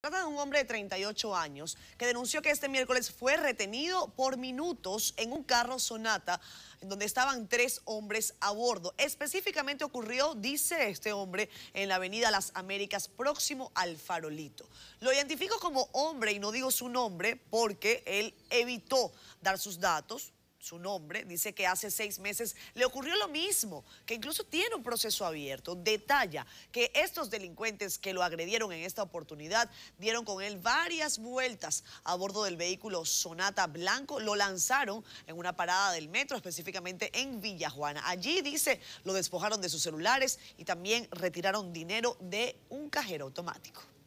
Trata de un hombre de 38 años que denunció que este miércoles fue retenido por minutos en un carro Sonata en donde estaban tres hombres a bordo. Específicamente ocurrió, dice este hombre, en la avenida Las Américas, próximo al farolito. Lo identifico como hombre y no digo su nombre porque él evitó dar sus datos, su nombre, dice que hace seis meses le ocurrió lo mismo, que incluso tiene un proceso abierto. Detalla que estos delincuentes que lo agredieron en esta oportunidad dieron con él varias vueltas a bordo del vehículo Sonata Blanco, lo lanzaron en una parada del metro, específicamente en Villa Juana. Allí, dice, lo despojaron de sus celulares y también retiraron dinero de un cajero automático.